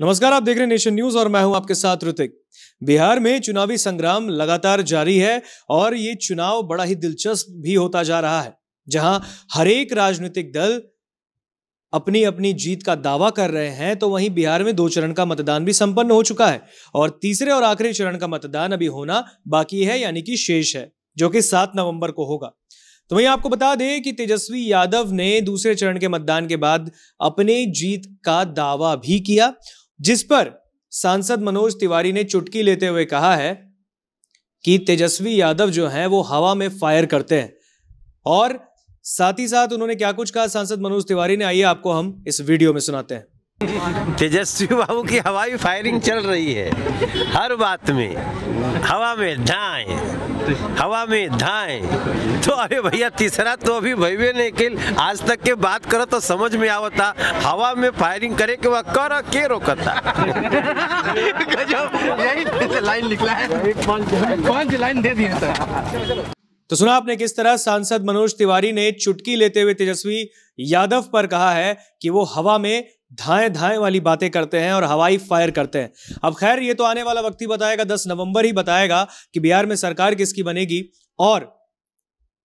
नमस्कार आप देख रहे हैं नेशन न्यूज और मैं हूं आपके साथ ऋतिक बिहार में चुनावी संग्राम लगातार जारी है और ये चुनाव बड़ा ही दिलचस्प भी होता जा रहा है जहां हरेक राजनीतिक दल अपनी अपनी जीत का दावा कर रहे हैं तो वहीं बिहार में दो चरण का मतदान भी संपन्न हो चुका है और तीसरे और आखिरी चरण का मतदान अभी होना बाकी है यानी कि शेष है जो कि सात नवंबर को होगा तो वहीं आपको बता दें कि तेजस्वी यादव ने दूसरे चरण के मतदान के बाद अपने जीत का दावा भी किया जिस पर सांसद मनोज तिवारी ने चुटकी लेते हुए कहा है कि तेजस्वी यादव जो हैं वो हवा में फायर करते हैं और साथ ही साथ उन्होंने क्या कुछ कहा सांसद मनोज तिवारी ने आइए आपको हम इस वीडियो में सुनाते हैं तेजस्वी बाबू की हवाई फायरिंग चल रही है हर बात में हवा में धाए हवा में धाए तो अरे भैया तीसरा तो अभी भैया ने के आज तक के बात करो तो समझ में आवता हवा में फायरिंग करे के वह कर के रोकता लाइन निकला है पांच लाइन दे दिए सर तो सुना आपने किस तरह सांसद मनोज तिवारी ने चुटकी लेते हुए तेजस्वी यादव पर कहा है कि वो हवा में धाएं धाएं वाली बातें करते हैं और हवाई फायर करते हैं अब खैर ये तो आने वाला वक्त ही बताएगा दस नवंबर ही बताएगा कि बिहार में सरकार किसकी बनेगी और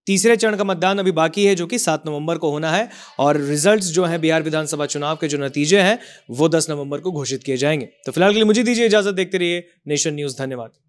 तीसरे चरण का मतदान अभी बाकी है जो कि सात नवंबर को होना है और रिजल्ट्स जो हैं बिहार विधानसभा चुनाव के जो नतीजे हैं वो दस नवंबर को घोषित किए जाएंगे तो फिलहाल के लिए मुझे दीजिए इजाजत देखते रहिए नेशन न्यूज़ धन्यवाद